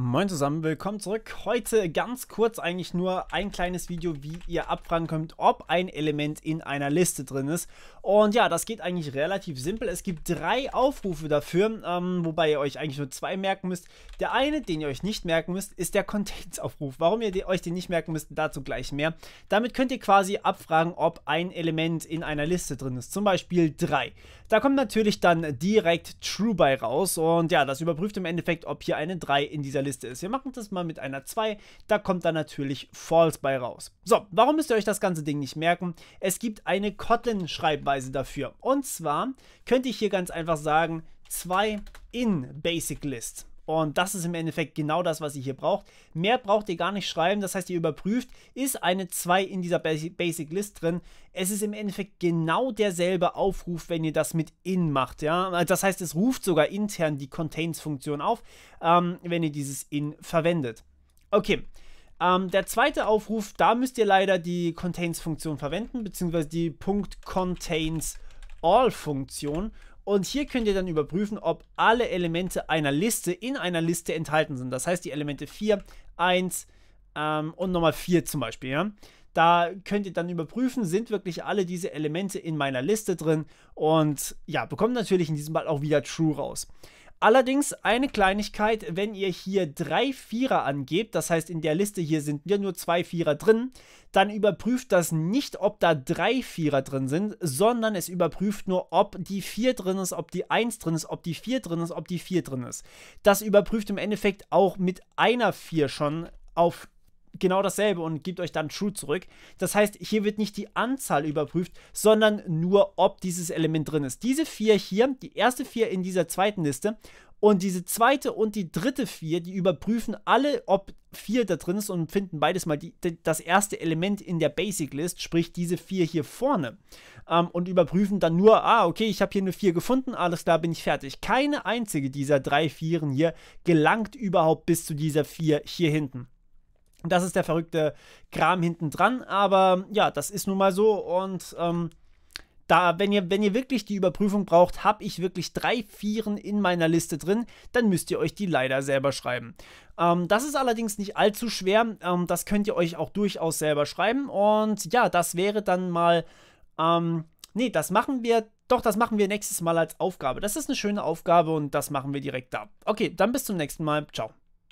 Moin zusammen, willkommen zurück. Heute ganz kurz eigentlich nur ein kleines Video, wie ihr abfragen könnt, ob ein Element in einer Liste drin ist. Und ja, das geht eigentlich relativ simpel. Es gibt drei Aufrufe dafür, ähm, wobei ihr euch eigentlich nur zwei merken müsst. Der eine, den ihr euch nicht merken müsst, ist der Contents-Aufruf. Warum ihr euch den nicht merken müsst, dazu gleich mehr. Damit könnt ihr quasi abfragen, ob ein Element in einer Liste drin ist, zum Beispiel drei. Da kommt natürlich dann direkt True bei raus und ja, das überprüft im Endeffekt, ob hier eine 3 in dieser Liste ist. Wir machen das mal mit einer 2, da kommt dann natürlich False bei raus. So, warum müsst ihr euch das ganze Ding nicht merken? Es gibt eine Kotlin-Schreibweise dafür und zwar könnte ich hier ganz einfach sagen 2 in Basic List. Und das ist im Endeffekt genau das, was ihr hier braucht. Mehr braucht ihr gar nicht schreiben. Das heißt, ihr überprüft, ist eine 2 in dieser Basic List drin. Es ist im Endeffekt genau derselbe Aufruf, wenn ihr das mit in macht. Ja? Das heißt, es ruft sogar intern die Contains-Funktion auf, ähm, wenn ihr dieses in verwendet. Okay. Ähm, der zweite Aufruf, da müsst ihr leider die Contains-Funktion verwenden, beziehungsweise die Punkt Contains All-Funktion. Und hier könnt ihr dann überprüfen, ob alle Elemente einer Liste in einer Liste enthalten sind. Das heißt, die Elemente 4, 1 ähm, und nochmal 4 zum Beispiel. Ja? Da könnt ihr dann überprüfen, sind wirklich alle diese Elemente in meiner Liste drin. Und ja, bekommt natürlich in diesem Fall auch wieder True raus. Allerdings eine Kleinigkeit, wenn ihr hier drei Vierer angebt, das heißt in der Liste hier sind ja nur zwei Vierer drin, dann überprüft das nicht, ob da drei Vierer drin sind, sondern es überprüft nur, ob die vier drin ist, ob die eins drin ist, ob die vier drin ist, ob die vier drin ist. Das überprüft im Endeffekt auch mit einer vier schon auf genau dasselbe und gibt euch dann True zurück. Das heißt, hier wird nicht die Anzahl überprüft, sondern nur, ob dieses Element drin ist. Diese vier hier, die erste vier in dieser zweiten Liste und diese zweite und die dritte vier, die überprüfen alle, ob vier da drin ist und finden beides mal die, das erste Element in der Basic List, sprich diese vier hier vorne. Ähm, und überprüfen dann nur, ah, okay, ich habe hier eine vier gefunden, alles klar, bin ich fertig. Keine einzige dieser drei Vieren hier gelangt überhaupt bis zu dieser vier hier hinten. Das ist der verrückte Kram hinten dran, aber ja, das ist nun mal so und ähm, da, wenn ihr, wenn ihr wirklich die Überprüfung braucht, habe ich wirklich drei Vieren in meiner Liste drin, dann müsst ihr euch die leider selber schreiben. Ähm, das ist allerdings nicht allzu schwer, ähm, das könnt ihr euch auch durchaus selber schreiben und ja, das wäre dann mal, ähm, nee, das machen wir doch, das machen wir nächstes Mal als Aufgabe. Das ist eine schöne Aufgabe und das machen wir direkt da. Okay, dann bis zum nächsten Mal. Ciao.